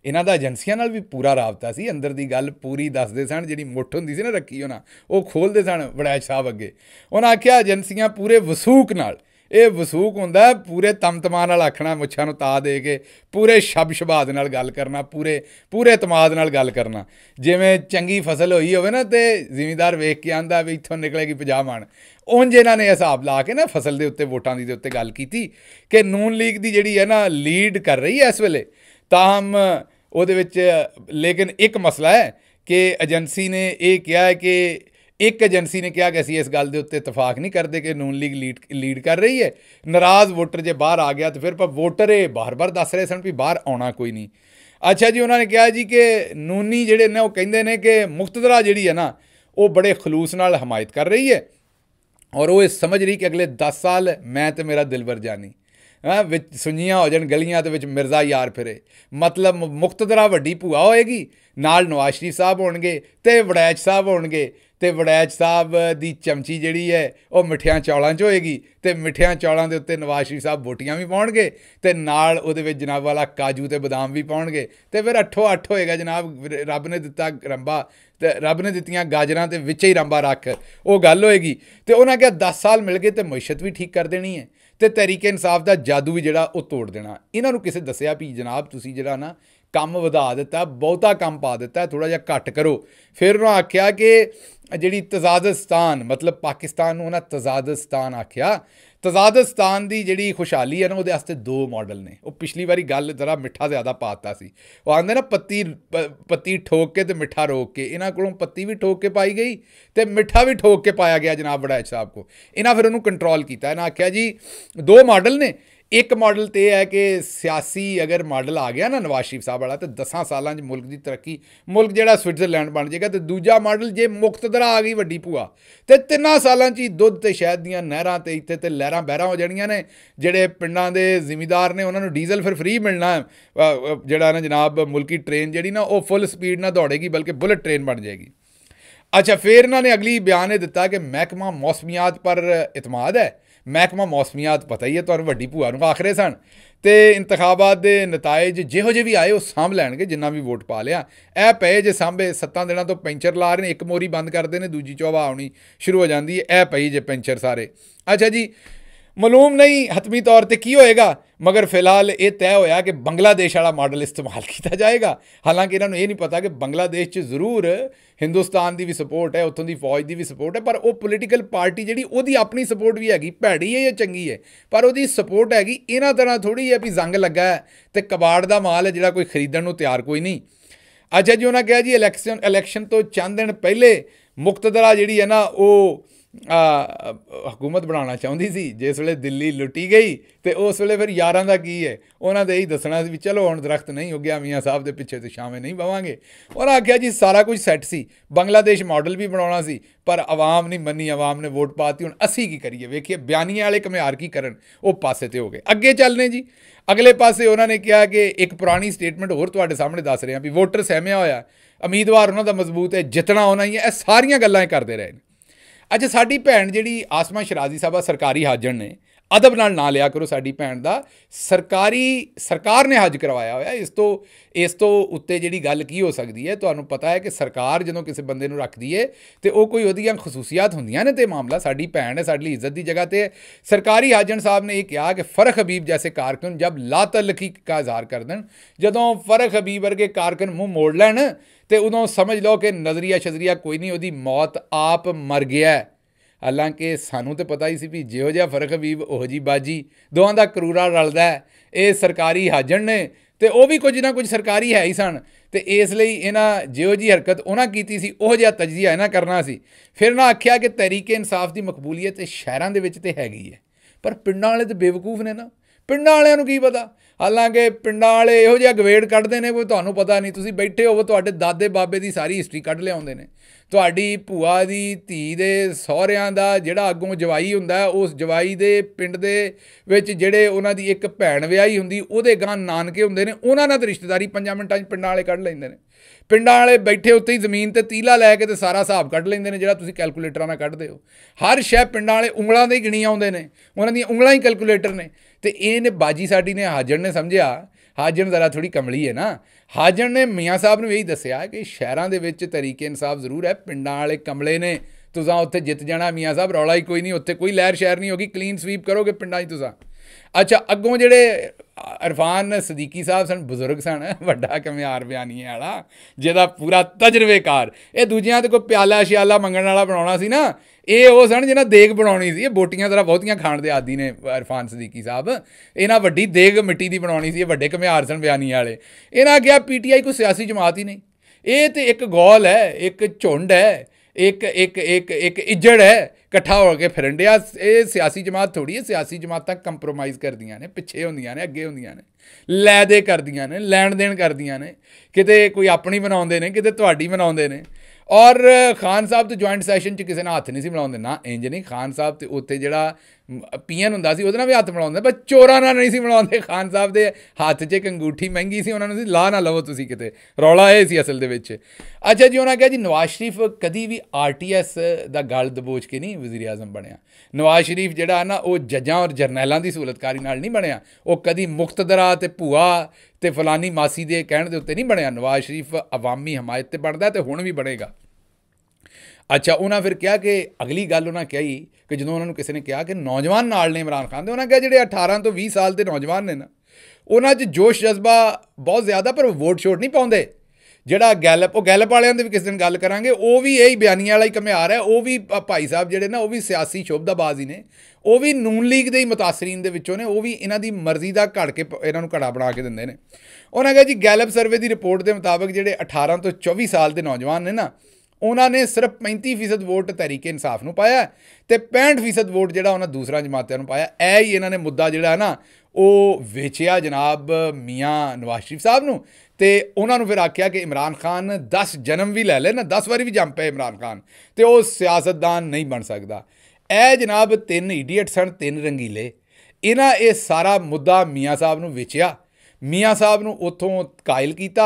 ਇਹਨਾਂ ਦਾ ਏਜੰਸੀਆਂ ਨਾਲ ਵੀ ਪੂਰਾ ਰਾਬਤਾ ਸੀ ਅੰਦਰ ਦੀ ਗੱਲ ਪੂਰੀ ਦੱਸਦੇ ਸਨ ਜਿਹੜੀ ਮੁੱਠ ਹੁੰਦੀ ਸੀ ਨਾ ਰੱਖੀ ਉਹਨਾਂ ਉਹ ਖੋਲਦੇ ਸਨ ਬੜਾ ਸਾਹਿਬ ਅੱਗੇ ਉਹਨਾਂ ਆਖਿਆ ਏਜੰਸੀਆਂ ਪੂਰੇ ਵਸੂਕ ਨਾਲ ਇਹ ਵਸੂਕ ਹੁੰਦਾ ਪੂਰੇ ਤਮਤਮਾਨ ਨਾਲ ਆਖਣਾ ਮੁੱਛਾਂ ਨੂੰ ਤਾ ਦੇ ਕੇ ਪੂਰੇ ਸ਼ਬਸ਼ਬਾਦ ਨਾਲ ਗੱਲ ਕਰਨਾ ਪੂਰੇ ਪੂਰੇ ਇਤਮਾਦ ਨਾਲ ਗੱਲ ਕਰਨਾ ਜਿਵੇਂ ਚੰਗੀ ਫਸਲ ਹੋਈ ਹੋਵੇ ਨਾ ਤੇ ਜ਼ਿਮੀਦਾਰ ਵੇਖ ਕੇ ਆਂਦਾ ਵੀ ਇੱਥੋਂ ਨਿਕਲੇਗੀ 50 ਉਂਝ ਇਹਨਾਂ ਨੇ ਹਿਸਾਬ ਲਾ ਕੇ ਨਾ ਫਸਲ ਦੇ ਉੱਤੇ ਵੋਟਾਂ ਦੀ ਦੇ ਉੱਤੇ ਗੱਲ ਕੀਤੀ ਕਿ ਨੂਨ ਲੀਗ ਦੀ ਜਿਹੜੀ ਹੈ ਨਾ ਲੀਡ ਕਰ ਰਹੀ ਹੈ ਇਸ ਵੇਲੇ ਤਾਂ ਹਮ ਉਹਦੇ ਵਿੱਚ ਲੇਕਿਨ ਇੱਕ ਮਸਲਾ ਹੈ ਕਿ ਏਜੰਸੀ ਨੇ ਇਹ ਕਿਹਾ ਹੈ ਕਿ ਇੱਕ ਏਜੰਸੀ ਨੇ ਕਿਹਾ ਕਿ ਅਸੀਂ ਇਸ ਗੱਲ ਦੇ ਉੱਤੇ ਇਤਫਾਕ ਨਹੀਂ ਕਰਦੇ ਕਿ ਨੂਨ ਲੀਗ ਲੀਡ ਲੀਡ ਕਰ ਰਹੀ ਹੈ ਨਾਰਾਜ਼ ਵੋਟਰ ਜੇ ਬਾਹਰ ਆ ਗਿਆ ਤਾਂ ਫਿਰ ਪਰ ਵੋਟਰ ਇਹ ਬਾਰ-ਬਾਰ ਦੱਸ ਰਹੇ ਸਨ ਵੀ ਬਾਹਰ ਆਉਣਾ ਕੋਈ ਨਹੀਂ ਅੱਛਾ ਜੀ ਉਹਨਾਂ ਨੇ ਕਿਹਾ ਜੀ ਕਿ ਨੂਨੀ ਜਿਹੜੇ ਨੇ ਉਹ ਕਹਿੰਦੇ ਨੇ ਕਿ ਮੁਖਤਦਰਾ ਜਿਹੜੀ ਹੈ ਨਾ ਉਹ ਬੜੇ ਖਲੂਸ ਨਾਲ ਹਮਾਇਤ ਕਰ ਰਹੀ ਹੈ ਔਰ ਉਹ ਇਹ ਸਮਝ ਰਹੀ ਕਿ ਅਗਲੇ 10 ਸਾਲ ਮੈਂ ਤੇ ਮੇਰਾ ਦਿਲਬਰ ਜਾਨੀ ਹਾਂ ਵਿੱਚ ਸੁਨੀਆਂ ਹੋ ਜਾਣ ਗਲੀਆਂ ਤੇ ਵਿੱਚ ਮਿਰਜ਼ਾ ਯਾਰ ਫਿਰੇ ਮਤਲਬ ਮੁਖਤਦਰਾ ਵੱਡੀ ਭੂਆ ਹੋਏਗੀ ਨਾਲ ਨਵਾਸ਼ਰੀ ਸਾਹਿਬ ਹੋਣਗੇ ਤੇ ਵੜੈਚ ਸਾਹਿਬ ਹੋਣਗੇ ਤੇ ਵੜੈਚ ਸਾਹਿਬ ਦੀ ਚਮਚੀ ਜਿਹੜੀ ਹੈ ਉਹ ਮਿੱਠਿਆਂ ਚੌਲਾਂ 'ਚ ਹੋਏਗੀ ਤੇ ਮਿੱਠਿਆਂ ਚੌਲਾਂ ਦੇ ਉੱਤੇ ਨਵਾਜ਼ ਸ਼ਰੀਫ ਸਾਹਿਬ ਬੋਟੀਆਂ ਵੀ ਪਾਉਣਗੇ ਤੇ ਨਾਲ ਉਹਦੇ ਵਿੱਚ ਜਨਾਬ ਵਾਲਾ ਕਾਜੂ ਤੇ ਬਦਾਮ ਵੀ ਪਾਉਣਗੇ ਤੇ ਫਿਰ ਅੱਠੋ ਅੱਠ ਹੋਏਗਾ ਜਨਾਬ ਰੱਬ ਨੇ ਦਿੱਤਾ ਰੰਬਾ ਤੇ ਰੱਬ ਨੇ ਦਿੱਤੀਆਂ ਗਾਜਰਾਂ ਤੇ ਵਿੱਚ ਹੀ ਰੰਬਾ ਰੱਖ ਉਹ ਗੱਲ ਹੋਏਗੀ ਤੇ ਉਹਨਾਂ ਕਿਹਾ 10 ਸਾਲ ਮਿਲ ਗਏ ਤੇ ਮੁਇਸ਼ਤ ਵੀ ਠੀਕ ਕਰ ਦੇਣੀ ਹੈ ਤੇ ਤਰੀਕੇ ਇਨਸਾਫ ਦਾ ਜਾਦੂ ਵੀ ਜਿਹੜਾ ਉਹ ਤੋੜ ਦੇਣਾ ਇਹਨਾਂ ਨੂੰ ਕਿਸੇ ਦੱਸਿਆ ਵੀ ਜਨਾਬ ਤੁਸੀਂ ਜਿਹੜਾ ਨਾ ਕੰਮ ਵਧਾ ਦਿੱਤਾ ਬਹੁਤਾ ਕੰਮ ਪਾ ਦਿੱਤਾ ਥੋੜਾ ਜਿਹਾ ਘੱਟ ਕਰੋ ਫਿਰ ਉਹਨਾਂ ਆਖਿਆ ਕਿ ਜਿਹੜੀ ਤਜ਼ਾਦਸਤਾਨ ਮਤਲਬ ਪਾਕਿਸਤਾਨ ਨੂੰ ਉਹਨਾਂ ਤਜ਼ਾਦਸਤਾਨ ਆਖਿਆ ਤਜ਼ਾਦਸਤਾਨ ਦੀ ਜਿਹੜੀ ਖੁਸ਼ਹਾਲੀ ਹੈ ਨਾ ਉਹਦੇ ਵਾਸਤੇ ਦੋ ਮਾਡਲ ਨੇ ਉਹ ਪਿਛਲੀ ਵਾਰੀ ਗੱਲ ਜ਼ਰਾ ਮਿੱਠਾ ਜ਼ਿਆਦਾ ਪਾਤਾ ਸੀ ਉਹ ਆਂਦੇ ਨਾ ਪੱਤੀ ਪੱਤੀ ਠੋਕ ਕੇ ਤੇ ਮਿੱਠਾ ਰੋਕ ਕੇ ਇਹਨਾਂ ਕੋਲੋਂ ਪੱਤੀ ਵੀ ਠੋਕ ਕੇ ਪਾਈ ਗਈ ਤੇ ਮਿੱਠਾ ਵੀ ਠੋਕ ਕੇ ਪਾਇਆ ਗਿਆ ਜਨਾਬ ਬੜਾ ਸਾਹਿਬ ਕੋ ਇਹਨਾਂ ਫਿਰ ਉਹਨੂੰ ਕੰਟਰੋਲ ਕੀਤਾ ਇਹਨਾਂ ਆਖਿਆ ਜੀ ਦੋ ਮਾਡਲ ਨੇ ਇੱਕ ਮਾਡਲ ਤੇ ਹੈ ਕਿ ਸਿਆਸੀ ਅਗਰ ਮਾਡਲ ਆ ਗਿਆ ਨਾ ਨਵਾਜ਼ ਸ਼ਰੀਫ ਸਾਹਿਬ ਵਾਲਾ ਤੇ 10 ਸਾਲਾਂ 'ਚ ਮੁਲਕ ਦੀ ਤਰੱਕੀ ਮੁਲਕ ਜਿਹੜਾ ਸਵਿਟਜ਼ਰਲੈਂਡ ਬਣ ਜਾਏਗਾ ਤੇ ਦੂਜਾ ਮਾਡਲ ਜੇ ਮੁਕਤਦਰਾ ਆ ਗਈ ਵੱਡੀ ਭੂਆ ਤੇ ਤਿੰਨਾਂ ਸਾਲਾਂ 'ਚ ਹੀ ਦੁੱਧ ਤੇ ਸ਼ਹਿਦ ਦੀਆਂ ਨਹਿਰਾਂ ਤੇ ਇੱਥੇ ਤੇ ਲਹਿਰਾਂ ਬਹਿਰਾਂ ਹੋ ਜਾਣੀਆਂ ਨੇ ਜਿਹੜੇ ਪਿੰਡਾਂ ਦੇ ਜ਼ਿਮੀਦਾਰ ਨੇ ਉਹਨਾਂ ਨੂੰ ਡੀਜ਼ਲ ਫਿਰ ਫ੍ਰੀ ਮਿਲਣਾ ਜਿਹੜਾ ਨਾ ਜਨਾਬ ਮੁਲਕੀ ਟ੍ਰੇਨ ਜਿਹੜੀ ਨਾ ਉਹ ਫੁੱਲ ਸਪੀਡ ਨਾਲ ਦੌੜੇਗੀ ਬਲਕਿ ਬੁਲਟ ਟ੍ਰੇਨ ਬਣ ਜਾਏਗੀ ਅੱਛਾ ਫੇਰ ਇਹਨਾਂ ਨੇ ਅਗਲੀ ਬਿਆਨ ਇਹ ਦਿੱਤਾ ਕਿ ਮਹਿਕਮਾ ਮੌਸਮੀਆਤ ਪਰ ਇਤਮਾਦ ਹੈ ਮਹਿਕਮਾ ਮੌਸਮੀਆਤ ਪਤਾ ਹੀ ਹੈ ਤੁਹਾਨੂੰ ਵੱਡੀ ਭੂਆ ਨੂੰ ਆਖਰੇ ਸਨ ਤੇ ਇੰਤਖਾਬਾਤ ਦੇ ਨਤਾਇਜ ਜਿਹੋ ਜਿਹੇ ਵੀ ਆਏ ਉਹ ਸਾਂਭ ਲੈਣਗੇ ਜਿੰਨਾ ਵੀ ਵੋਟ ਪਾ ਲਿਆ ਇਹ ਪਏ ਜੇ ਸਾਂਭੇ ਸੱਤਾਂ ਦਿਨਾਂ ਤੋਂ ਪੈਂਚਰ ਲਾ ਰਹੇ ਨੇ ਇੱਕ ਮੋਰੀ ਬੰਦ ਕਰਦੇ ਨੇ ਦੂਜੀ ਚੋਵਾ ਆਉਣੀ ਸ਼ੁਰੂ ਹੋ ਜਾਂਦੀ ਹੈ ਇਹ ਪਈ ਜੇ ਪੈਂਚਰ ਸਾਰੇ ਅੱਛਾ ਜੀ ਮਾਲੂਮ ਨਹੀਂ ਹਤਮੀ ਤੌਰ ਤੇ ਕੀ ਹੋਏਗਾ ਮਗਰ ਫਿਲਹਾਲ ਇਹ ਤੈਅ ਹੋਇਆ ਕਿ ਬੰਗਲਾਦੇਸ਼ ਵਾਲਾ ਮਾਡਲ ਇਸਤੇਮਾਲ ਕੀਤਾ ਜਾਏਗਾ ਹਾਲਾਂਕਿ ਇਹਨਾਂ ਨੂੰ ਇਹ ਨਹੀਂ ਪਤਾ ਕਿ ਬੰਗਲਾਦੇਸ਼ 'ਚ ਜ਼ਰੂਰ ਹਿੰਦੁਸਤਾਨ ਦੀ ਵੀ ਸਪੋਰਟ ਹੈ ਉੱਥੋਂ ਦੀ ਫੌਜ ਦੀ ਵੀ ਸਪੋਰਟ ਹੈ ਪਰ ਉਹ ਪੋਲੀਟੀਕਲ ਪਾਰਟੀ ਜਿਹੜੀ ਉਹਦੀ ਆਪਣੀ ਸਪੋਰਟ ਵੀ ਹੈਗੀ ਭੈੜੀ ਹੈ ਜਾਂ ਚੰਗੀ ਹੈ ਪਰ ਉਹਦੀ ਸਪੋਰਟ ਹੈਗੀ ਇਹਨਾਂ ਤਰ੍ਹਾਂ ਥੋੜੀ ਹੈ ਵੀ ਜ਼ੰਗ ਲੱਗਾ ਹੈ ਤੇ ਕਬਾੜ ਦਾ ਮਾਲ ਹੈ ਜਿਹੜਾ ਕੋਈ ਖਰੀਦਣ ਨੂੰ ਤਿਆਰ ਕੋਈ ਨਹੀਂ ਅੱਜ ਜੀ ਉਹਨਾਂ ਕਿਹਾ ਜੀ ਇਲੈਕਸ਼ਨ ਇਲੈਕਸ਼ਨ ਤੋਂ ਚੰਦ ਦਿਨ ਪਹਿਲੇ ਮੁਕਤਦਰਾ ਜਿਹੜੀ ਹੈ ਨਾ ਉਹ ਹਕੂਮਤ ਬਣਾਉਣਾ ਚਾਹੁੰਦੀ ਸੀ ਜਿਸ ਵੇਲੇ ਦਿੱਲੀ ਲੁੱਟੀ ਗਈ ਤੇ ਉਸ ਵੇਲੇ ਫਿਰ ਯਾਰਾਂ ਦਾ ਕੀ ਹੈ ਉਹਨਾਂ ਦੇ ਹੀ ਦੱਸਣਾ ਸੀ ਵੀ ਚਲੋ ਹੁਣ ਦਰਖਤ ਨਹੀਂ ਉੱਗਿਆ ਮੀਆਂ ਸਾਹਿਬ ਦੇ ਪਿੱਛੇ ਤੇ ਸ਼ਾਵੇਂ ਨਹੀਂ ਬਵਾਂਗੇ ਔਰ ਆਖਿਆ ਜੀ ਸਾਰਾ ਕੁਝ ਸੈੱਟ ਸੀ ਬੰਗਲਾਦੇਸ਼ ਮਾਡਲ ਵੀ ਬਣਾਉਣਾ ਸੀ ਪਰ ਆਵਾਮ ਨਹੀਂ ਮੰਨੀ ਆਵਾਮ ਨੇ ਵੋਟ ਪਾਤੀ ਹੁਣ ਅਸੀਂ ਕੀ ਕਰੀਏ ਵੇਖੀਏ ਬਿਆਨੀਆਂ ਵਾਲੇ ਕਮਿਆਰ ਕੀ ਕਰਨ ਉਹ ਪਾਸੇ ਤੇ ਹੋ ਗਏ ਅੱਗੇ ਚੱਲਨੇ ਜੀ ਅਗਲੇ ਪਾਸੇ ਉਹਨਾਂ ਨੇ ਕਿਹਾ ਕਿ ਇੱਕ ਪੁਰਾਣੀ ਸਟੇਟਮੈਂਟ ਹੋਰ ਤੁਹਾਡੇ ਸਾਹਮਣੇ ਦੱਸ ਰਿਹਾ ਵੀ ਵੋਟਰ ਸਹਿਮਿਆ ਹੋਇਆ ਉਮੀਦਵਾਰ ਉਹਨਾਂ ਦਾ ਮਜ਼ਬੂਤ ਹੈ ਜਿੱਤਣਾ ਹੋਣਾ ਹੀ ਹੈ ਇਹ ਸਾਰੀਆਂ ਗੱਲਾਂ ਕਰਦੇ ਰਹੇ ਨੇ ਅੱਜ ਸਾਡੀ ਭੈਣ ਜਿਹੜੀ ਆਸਮਾ ਸ਼ਰਾਜ਼ੀ ਸਾਹਿਬਾ ਸਰਕਾਰੀ ਹਾਜ਼ਰ ਨੇ ਅਦਬ ਨਾਲ ਨਾ ਲਿਆ ਕਰੋ ਸਾਡੀ ਭੈਣ ਦਾ ਸਰਕਾਰੀ ਸਰਕਾਰ ਨੇ ਹੱਜ ਕਰਵਾਇਆ ਹੋਇਆ ਇਸ ਤੋਂ ਇਸ ਤੋਂ ਉੱਤੇ ਜਿਹੜੀ ਗੱਲ ਕੀ ਹੋ ਸਕਦੀ ਹੈ ਤੁਹਾਨੂੰ ਪਤਾ ਹੈ ਕਿ ਸਰਕਾਰ ਜਦੋਂ ਕਿਸੇ ਬੰਦੇ ਨੂੰ ਰੱਖਦੀ ਹੈ ਤੇ ਉਹ ਕੋਈ ਉਹਦੀਆਂ ਖਸੂਸੀਅਤ ਹੁੰਦੀਆਂ ਨੇ ਤੇ ਮਾਮਲਾ ਸਾਡੀ ਭੈਣ ਹੈ ਸਾਡੀ ਇੱਜ਼ਤ ਦੀ ਜਗ੍ਹਾ ਤੇ ਸਰਕਾਰੀ ਹਾਜਨ ਸਾਹਿਬ ਨੇ ਇਹ ਕਿਹਾ ਕਿ ਫਰਖ ਹਬੀਬ ਜੈਸੇ ਕਾਰਕਨ ਜਬ ਲਾ ਤਲਕੀ ਕਾ ਇਜ਼ਹਾਰ ਕਰ ਦੇਣ ਜਦੋਂ ਫਰਖ ਹਬੀਬ ਵਰਗੇ ਕਾਰਕਨ ਮੂੰਹ ਮੋੜ ਲੈਣ ਤੇ ਉਦੋਂ ਸਮਝ ਲਓ ਕਿ ਨਜ਼ਰੀਆ ਸ਼ਜ਼ਰੀਆ ਕੋਈ ਨਹੀਂ ਉਹਦੀ ਮੌਤ ਆਪ ਮਰ ਗਿਆ ਹਾਲਾਂਕਿ ਸਾਨੂੰ ਤੇ ਪਤਾ ਹੀ ਸੀ ਵੀ ਜਿਹੋ ਜਿਹਾ ਫਰਕ ਹਬੀਬ ਉਹ ਜੀ ਬਾਜੀ ਦੋਹਾਂ ਦਾ ਕਰੂਰਾ ਰਲਦਾ ਹੈ ਇਹ ਸਰਕਾਰੀ ਹਾਜਣ ਨੇ ਤੇ ਉਹ ਵੀ ਕੁਝ ਨਾ ਕੁਝ ਸਰਕਾਰੀ ਹੈ ਹੀ ਸਨ ਤੇ ਇਸ ਲਈ ਇਹਨਾਂ ਜਿਹੋ ਜੀ ਹਰਕਤ ਉਹਨਾਂ ਕੀਤੀ ਸੀ ਉਹ ਜਿਹਾ ਤਜਜ਼ੀਆ ਇਹਨਾਂ ਕਰਨਾ ਸੀ ਫਿਰ ਨਾ ਆਖਿਆ ਕਿ ਤਰੀਕੇ ਇਨਸਾਫ ਦੀ ਮਕਬੂਲੀਅਤ ਸ਼ਹਿਰਾਂ ਦੇ ਵਿੱਚ ਤੇ ਹੈਗੀ ਹੈ ਪਰ ਪਿੰਡਾਂ ਵਾਲੇ ਤੇ ਬੇਵਕੂਫ ਨੇ ਨਾ ਪਿੰਡਾਂ ਵਾਲਿਆਂ ਨੂੰ ਕੀ ਪਤਾ ਹਾਲਾਂਕਿ ਪਿੰਡਾਂ ਵਾਲੇ ਇਹੋ ਜਿਹਾ ਗਵੇੜ ਕੱਢਦੇ ਨੇ ਕੋਈ ਤੁਹਾਨੂੰ ਪਤਾ ਨਹੀਂ ਤੁਸੀਂ ਬੈਠੇ ਹੋਵੋ ਤੁਹਾਡੇ ਦਾਦੇ ਬਾਬੇ ਦੀ ਸਾਰੀ ਹਿਸਟਰੀ ਕੱਢ ਲਿਆਉਂਦੇ ਨੇ ਤੁਹਾਡੀ ਭੂਆ ਦੀ ਧੀ ਦੇ ਸਹੁਰਿਆਂ ਦਾ ਜਿਹੜਾ ਅੱਗੋਂ ਜਵਾਈ ਹੁੰਦਾ ਉਸ ਜਵਾਈ ਦੇ ਪਿੰਡ ਦੇ ਵਿੱਚ ਜਿਹੜੇ ਉਹਨਾਂ ਦੀ ਇੱਕ ਭੈਣ ਵਿਆਹੀ ਹੁੰਦੀ ਉਹਦੇ ਗਾਂ ਨਾਨਕੇ ਹੁੰਦੇ ਨੇ ਉਹਨਾਂ ਨਾਲ ਰਿਸ਼ਤੇਦਾਰੀ 5 ਮਿੰਟਾਂ 'ਚ ਪਿੰਡਾਂ ਵਾਲੇ ਕੱਢ ਲੈਂਦੇ ਨੇ ਪਿੰਡਾਂ ਵਾਲੇ ਬੈਠੇ ਉੱਤੇ ਹੀ ਜ਼ਮੀਨ ਤੇ ਤੀਲਾ ਲੈ ਕੇ ਤੇ ਸਾਰਾ ਹਿਸਾਬ ਕੱਢ ਲੈਂਦੇ ਨੇ ਜਿਹੜਾ ਤੁਸੀਂ ਕੈਲਕੂਲੇਟਰਾਂ ਨਾਲ ਕੱਢਦੇ ਹੋ ਹਰ ਸ਼ੈ ਪਿੰਡਾਂ ਵਾਲੇ ਉਂਗਲਾਂ ਦੇ ਗਿਣੀ ਆਉਂਦੇ ਨੇ ਉਹਨਾਂ ਦੀਆਂ ਉਂਗਲਾਂ ਹੀ ਕੈਲਕੂਲੇਟਰ ਨੇ ਤੇ ਇਹ ਨੇ ਬਾਜੀ ਸਾਡੀ ਨੇ ਹਾਜ਼ਰ ਨੇ ਸਮਝਿਆ ਹਾਜਨ ਜ਼ਰਾ ਥੋੜੀ ਕਮਲੀ ਹੈ ਨਾ ਹਾਜਨ ਨੇ ਮੀਆਂ ਸਾਹਿਬ ਨੂੰ ਇਹੀ ਦੱਸਿਆ ਕਿ ਸ਼ਹਿਰਾਂ ਦੇ ਵਿੱਚ ਤਰੀਕੇ ਇਨਸਾਫ ਜ਼ਰੂਰ ਹੈ ਪਿੰਡਾਂ ਵਾਲੇ ਕਮਲੇ ਨੇ ਤੁਸੀਂ ਉੱਥੇ ਜਿੱਤ ਜਾਣਾ ਮੀਆਂ ਸਾਹਿਬ ਰੌਲਾ ਹੀ ਕੋਈ ਨਹੀਂ ਉੱਥੇ ਕੋਈ ਲਹਿਰ ਸ਼ਹਿਰ ਨਹੀਂ ਹੋਗੀ ਕਲੀਨ ਸਵੀਪ ਕਰੋਗੇ ਪਿੰਡਾਂ 'ਚ ਤੁਸੀਂ ਅੱਛਾ ਅੱਗੋਂ ਜਿਹੜੇ ਅਰਫਾਨ ਸਦੀਕੀ ਸਾਹਿਬ ਸਨ ਬਜ਼ੁਰਗ ਸਨ ਵੱਡਾ ਕਮਿਆਰ ਬਿਆਨੀ ਵਾਲਾ ਜਿਹਦਾ ਪੂਰਾ ਤਜਰਬੇਕਾਰ ਇਹ ਦੂਜਿਆਂ ਤੇ ਕੋਈ ਪਿਆਲਾ ਸ਼ਿਆਲਾ ਮੰਗਣ ਵਾਲਾ ਬਣਾਉਣਾ ਸੀ ਨਾ ਇਹ ਉਹ ਸਨ ਜਿਹਨਾਂ ਦੇਗ ਬਣਾਉਣੀ ਸੀ ਇਹ ਬੋਟੀਆਂ ਜ਼ਰਾ ਬਹੁਤੀਆਂ ਖਾਣ ਦੇ ਆਦੀ ਨੇ ਅਰਫਾਨ ਸਦੀਕੀ ਸਾਹਿਬ ਇਹਨਾਂ ਵੱਡੀ ਦੇਗ ਮਿੱਟੀ ਦੀ ਬਣਾਉਣੀ ਸੀ ਇਹ ਵੱਡੇ ਕਮਿਆਰ ਸਨ ਬਿਆਨੀ ਵਾਲੇ ਇਹਨਾਂ ਕਿਹਾ ਪੀਟੀਆਈ ਕੋਈ ਸਿਆਸੀ ਜਮਾਤ ਹੀ ਨਹੀਂ ਇਹ ਤੇ ਇੱਕ ਗੋਲ ਹੈ ਇੱਕ ਝੁੰਡ ਹੈ ਇੱਕ ਇੱਕ ਇੱਕ ਇੱਕ ਇੱਜੜ ਹੈ ਇਕੱਠਾ ਹੋ ਕੇ ਫਿਰਨ ਡਿਆ ਇਹ ਸਿਆਸੀ ਜਮਾਤ ਥੋੜੀ ਹੈ ਸਿਆਸੀ ਜਮਾਤਾਂ ਕੰਪਰੋਮਾਈਜ਼ ਕਰਦੀਆਂ ਨੇ ਪਿੱਛੇ ਹੁੰਦੀਆਂ ਨੇ ਅੱਗੇ ਹੁੰਦੀਆਂ ਨੇ ਲੈ ਦੇ ਕਰਦੀਆਂ ਨੇ ਲੈਣ ਦੇਣ ਕਰਦੀਆਂ ਨੇ ਕਿਤੇ ਕੋਈ ਆਪਣੀ ਬਣਾਉਂਦੇ ਨੇ ਕਿਤੇ ਤੁਹਾਡੀ ਬਣਾਉਂਦੇ ਨੇ ਔਰ ਖਾਨ ਸਾਹਿਬ ਤੇ ਜੁਆਇੰਟ ਸੈਸ਼ਨ 'ਚ ਕਿਸੇ ਨਾਲ ਹੱਥ ਨਹੀਂ ਸੀ ਮਿਲਾਉਂਦੇ ਨਾ ਇੰਜ ਨਹੀਂ ਖਾਨ ਸਾਹਿਬ ਤੇ ਉੱਥੇ ਜਿਹੜਾ ਪੀਅਨ ਹੁੰਦਾ ਸੀ ਉਹਦੇ ਨਾਲ ਵੀ ਹੱਥ ਮਿਲਾਉਂਦੇ ਪਰ ਚੋਰਾਂ ਨਾਲ ਨਹੀਂ ਸੀ ਮਿਲਾਉਂਦੇ ਖਾਨ ਸਾਹਿਬ ਦੇ ਹੱਥ 'ਚ ਇੱਕ ਅੰਗੂਠੀ ਮਹਿੰਗੀ ਸੀ ਉਹਨਾਂ ਨੂੰ ਸੀ ਲਾ ਨਾ ਲਵੋ ਤੁਸੀਂ ਕਿਤੇ ਰੌਲਾ ਇਹ ਸੀ ਅਸਲ ਦੇ ਵਿੱਚ ਅੱਛਾ ਜੀ ਉਹਨਾਂ ਕਹੇ ਜੀ ਨਵਾਜ਼ ਸ਼ਰੀਫ ਕਦੀ ਵੀ ਆਰਟੀਐਸ ਦਾ ਗਲ ਦਬੋਚ ਕੇ ਨਹੀਂ ਵਜ਼ੀਰ ਆਜ਼ਮ ਬਣਿਆ ਨਵਾਜ਼ ਸ਼ਰੀਫ ਜਿਹੜਾ ਨਾ ਉਹ ਜੱਜਾਂ ਔਰ ਜਰਨੈਲਾਂ ਦੀ ਸਹੂਲਤਕਾਰੀ ਨਾਲ ਨਹੀਂ ਬਣਿਆ ਉਹ ਕਦੀ ਮੁਖਤਦਰਾ ਤੇ ਭੂਆ ਤੇ ਫਲਾਨੀ ਮਾਸੀ ਦੇ ਕਹਿਣ ਦੇ ਉੱਤੇ ਨਹੀਂ ਬਣਿਆ ਨਵਾਜ਼ ਸ਼ਰੀਫ ਆਵਾਮੀ ਹਮਾਇਤ ਤੇ ਬਣਦਾ ਤੇ ਹੁਣ ਵੀ ਬਣੇਗਾ ਅੱਛਾ ਉਹਨਾਂ ਫਿਰ ਕਿਹਾ ਕਿ ਅਗਲੀ ਗੱਲ ਉਹਨਾਂ ਕਹੀ ਕਿ ਜਦੋਂ ਉਹਨਾਂ ਨੂੰ ਕਿਸੇ ਨੇ ਕਿਹਾ ਕਿ ਨੌਜਵਾਨ ਨਾਲ ਨੇ ਇਮਰਾਨ ਖਾਨ ਦੇ ਉਹਨਾਂ ਕਿਹਾ ਜਿਹੜੇ 18 ਤੋਂ 20 ਸਾਲ ਦੇ ਨੌਜਵਾਨ ਨੇ ਨਾ ਉਹਨਾਂ 'ਚ ਜੋਸ਼ ਜਜ਼ਬਾ ਬਹੁਤ ਜ਼ਿਆਦਾ ਪਰ ਵੋਟ ਛੋਟ ਨਹੀਂ ਪਾਉਂਦੇ ਜਿਹੜਾ ਗੈਲਪ ਉਹ ਗੈਲਪ ਵਾਲਿਆਂ ਦੇ ਵੀ ਕਿਸੇ ਦਿਨ ਗੱਲ ਕਰਾਂਗੇ ਉਹ ਵੀ ਇਹੀ ਬਿਆਨੀਆਂ ਵਾਲਾ ਹੀ ਕਮਿਆਰ ਹੈ ਉਹ ਵੀ ਭਾਈ ਸਾਹਿਬ ਜਿਹੜੇ ਨਾ ਉਹ ਵੀ ਸਿਆਸੀ ਬਾਜ਼ ਹੀ ਨੇ ਉਹ ਵੀ ਨੂਨ ਲੀਗ ਦੇ ਹੀ ਮੁਤਾਸਰੀਨ ਦੇ ਵਿੱਚੋਂ ਨੇ ਉਹ ਵੀ ਇਹਨਾਂ ਦੀ ਮਰਜ਼ੀ ਦਾ ਘੜ ਕੇ ਇਹਨਾਂ ਨੂੰ ਘੜਾ ਬਣਾ ਕੇ ਦਿੰਦੇ ਨੇ ਉਹਨਾਂ ਕਹੇ ਜੀ ਗੈਲਪ ਸਰਵੇ ਦੀ ਰਿਪੋਰਟ ਦੇ ਮੁਤਾਬਕ ਜਿਹੜੇ 18 ਤੋਂ 24 ਸਾਲ ਦੇ ਨੌਜਵਾਨ ਨੇ ਨਾ ਉਹਨਾਂ ਨੇ ਸਿਰਫ 35% ਵੋਟ ਤਰੀਕੇ ਇਨਸਾਫ ਨੂੰ ਪਾਇਆ ਤੇ 65% ਵੋਟ ਜਿਹੜਾ ਉਹਨਾਂ ਦੂਸਰਾ ਜਮਾਤਿਆਂ ਨੂੰ ਪਾਇਆ ਐ ਹੀ ਇਹਨਾਂ ਨੇ ਮੁੱਦਾ ਜਿਹੜਾ ਹੈ ਨਾ ਉਹ ਵੇਚਿਆ ਜਨਾਬ ਮੀਆਂ ਨਵਾਜ਼ ਸ਼ਰੀਫ ਸਾਹਿਬ ਨੂੰ ਤੇ ਉਹਨਾਂ ਨੂੰ ਫਿਰ ਆਖਿਆ ਕਿ ਇਮਰਾਨ ਖਾਨ 10 ਜਨਮ ਵੀ ਲੈ ਲੈ ਨਾ 10 ਵਾਰੀ ਵੀ ਜੰਮ ਪਏ ਇਮਰਾਨ ਖਾਨ ਤੇ ਉਹ ਸਿਆਸਤਦਾਨ ਨਹੀਂ ਬਣ ਸਕਦਾ ਐ ਜਨਾਬ ਤਿੰਨ ਇਡੀਅਟ ਸਨ ਤਿੰਨ ਰੰਗੀਲੇ ਇਹਨਾਂ ਇਹ ਸਾਰਾ ਮੁੱਦਾ ਮੀਆਂ ਸਾਹਿਬ ਨੂੰ ਵੇਚਿਆ ਮੀਆਂ ਸਾਹਿਬ ਨੂੰ ਉਥੋਂ ਕਾਇਲ ਕੀਤਾ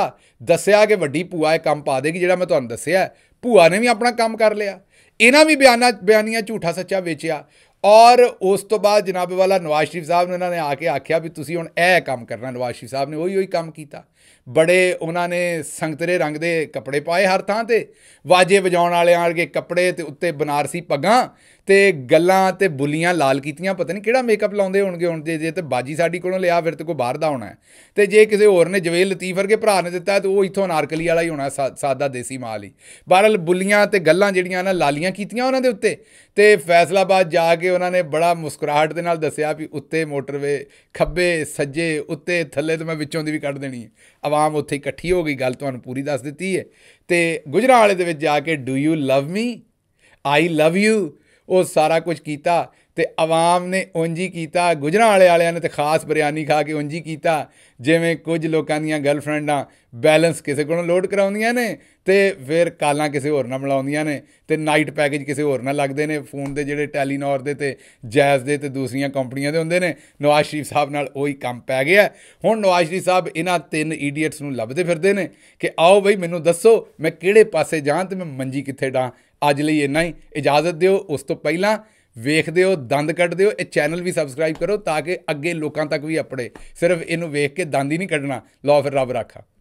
ਦੱਸਿਆ ਕਿ ਵੱਡੀ ਭੂਆ ਇਹ ਕੰਮ ਪਾ ਦੇਗੀ ਜਿਹੜਾ ਮੈਂ ਤੁਹਾਨੂੰ ਦੱਸਿਆ ਭੂਆ ਨੇ ਵੀ ਆਪਣਾ ਕੰਮ ਕਰ ਲਿਆ ਇਹਨਾਂ ਵੀ ਬਿਆਨਾਂ ਬਿਆਨੀਆਂ ਝੂਠਾ ਸੱਚਾ ਵੇਚਿਆ ਔਰ ਉਸ ਤੋਂ ਬਾਅਦ ਜਨਾਬ ਵਾਲਾ ਨਵਾਜ਼ ਸ਼ਰੀਫ ਸਾਹਿਬ ਨੇ ਉਹਨਾਂ ਨੇ ਆ ਕੇ ਆਖਿਆ ਵੀ ਤੁਸੀਂ ਹੁਣ ਇਹ ਕੰਮ ਕਰਨਾ ਨਵਾਜ਼ ਸ਼ਰੀਫ ਸਾਹਿਬ ਨੇ ਉਹੀ ਉਹੀ ਕੰਮ ਕੀਤਾ ਬੜੇ ਉਹਨਾਂ ਨੇ ਸੰਗਤਰੇ ਰੰਗ ਦੇ ਕੱਪੜੇ ਪਾਏ ਹਰ ਥਾਂ ਤੇ ਵਾਜੇ ਵਜਾਉਣ ਵਾਲੇ ਆਣ ਕੱਪੜੇ ਤੇ ਉੱਤੇ ਬਨਾਰਸੀ ਪੱਗਾਂ ਤੇ ਗੱਲਾਂ ਤੇ ਬੁੱਲੀਆਂ ਲਾਲ ਕੀਤੀਆਂ ਪਤਾ ਨਹੀਂ ਕਿਹੜਾ ਮੇਕਅਪ ਲਾਉਂਦੇ ਹੋਣਗੇ ਹੁਣ ਜੇ ਤੇ ਬਾਜੀ ਸਾਡੀ ਕੋਲੋਂ ਲਿਆ ਫਿਰ ਤੇ ਕੋ ਬਾਹਰ ਦਾ ਹੋਣਾ ਤੇ ਜੇ ਕਿਸੇ ਹੋਰ ਨੇ ਜਵੇਲ ਲਤੀਫ ਵਰਗੇ ਭਰਾ ਨੇ ਦਿੱਤਾ ਤੇ ਉਹ ਇੱਥੋਂ ਅਨਾਰਕਲੀ ਵਾਲਾ ਹੀ ਹੋਣਾ ਸਾਦਾ ਦੇਸੀ ਮਾਲ ਹੀ ਬਹਰਲ ਬੁੱਲੀਆਂ ਤੇ ਗੱਲਾਂ ਜਿਹੜੀਆਂ ਨਾ ਲਾਲੀਆਂ ਕੀਤੀਆਂ ਉਹਨਾਂ ਦੇ ਉੱਤੇ ਤੇ ਫੈਸਲਾਬਾਦ ਜਾ ਕੇ ਉਹਨਾਂ ਨੇ ਬੜਾ ਮੁਸਕਰਾਹਟ ਦੇ ਨਾਲ ਦੱਸਿਆ ਵੀ ਉੱਤੇ ਮੋਟਰਵੇ ਖੱਬੇ ਸੱਜੇ ਉੱਤੇ ਥੱਲੇ ਤੇ ਮੈਂ ਵਿੱਚੋਂ ਦੀ ਵੀ ਕੱਢ ਦੇਣੀ ਹੈ ਆਵਾਮ ਉੱਥੇ ਇਕੱਠੀ ਹੋ ਗਈ ਗੱਲ ਤੁਹਾਨੂੰ ਪੂਰੀ ਦੱਸ ਦਿੱਤੀ ਹੈ ਤੇ ਗੁਜਰਾਂ ਵਾਲੇ ਦੇ ਵਿੱਚ ਜਾ ਕੇ do you love me I love you ਉਹ ਸਾਰਾ ਕੁਝ ਕੀਤਾ ਤੇ ਆਵਾਮ ਨੇ ਉਂਜੀ ਕੀਤਾ ਗੁਜਰਾਂ ਵਾਲੇ ਵਾਲਿਆਂ ਨੇ ਤੇ ਖਾਸ ਬਿਰਿਆਨੀ ਖਾ ਕੇ ਉਂਜੀ ਕੀਤਾ ਜਿਵੇਂ ਕੁਝ ਲੋਕਾਂ ਦੀਆਂ ਗਰਲਫ੍ਰੈਂਡਾਂ ਬੈਲੈਂਸ ਕਿਸੇ ਕੋਲੋਂ ਲੋਡ ਕਰਾਉਂਦੀਆਂ ਨੇ ਤੇ ਫਿਰ ਕਾਲਾਂ ਕਿਸੇ ਹੋਰ ਨਾਲ ਮਿਲਾਉਂਦੀਆਂ ਨੇ ਤੇ ਨਾਈਟ ਪੈਕੇਜ ਕਿਸੇ ਹੋਰ ਨਾਲ ਲੱਗਦੇ ਨੇ ਫੋਨ ਦੇ ਜਿਹੜੇ ਟੈਲੀਨੋਰ ਦੇ ਤੇ ਜੈਜ਼ ਦੇ ਤੇ ਦੂਸਰੀਆਂ ਕੰਪਨੀਆਂ ਦੇ ਹੁੰਦੇ ਨੇ ਨਵਾਜ਼ ਸ਼ਰੀਫ ਸਾਹਿਬ ਨਾਲ ਉਹੀ ਕੰਮ ਪੈ ਗਿਆ ਹੁਣ ਨਵਾਜ਼ ਸ਼ਰੀਫ ਸਾਹਿਬ ਇਹਨਾਂ ਤਿੰਨ ਇਡੀਅਟਸ ਨੂੰ ਲੱਭਦੇ ਫਿਰਦੇ ਨੇ ਕਿ ਆਓ ਬਈ ਮੈਨੂੰ ਦੱਸੋ ਮੈਂ ਕਿਹੜੇ ਪਾਸੇ ਜਾਂ ਤੇ ਮੈਂ ਮੰਜੀ ਕਿੱਥੇ ਡਾਂ ਅੱਜ ਲਈ ਇੰਨਾ ਹੀ ਇਜਾਜ਼ਤ ਦਿਓ ਉਸ ਤੋਂ ਪਹਿਲਾਂ ਵੇਖਦੇ ਹੋ ਦੰਦ ਕੱਢਦੇ ਹੋ ਇਹ ਚੈਨਲ ਵੀ ਸਬਸਕ੍ਰਾਈਬ ਕਰੋ ਤਾਂ ਕਿ ਅੱਗੇ ਲੋਕਾਂ ਤੱਕ ਵੀ ਅਪੜੇ ਸਿਰਫ ਇਹਨੂੰ ਵੇਖ ਕੇ ਦੰਦ ਹੀ ਨਹੀਂ ਕੱਢਣਾ ਲਓ ਫਿਰ ਰੱਬ ਰਾਖਾ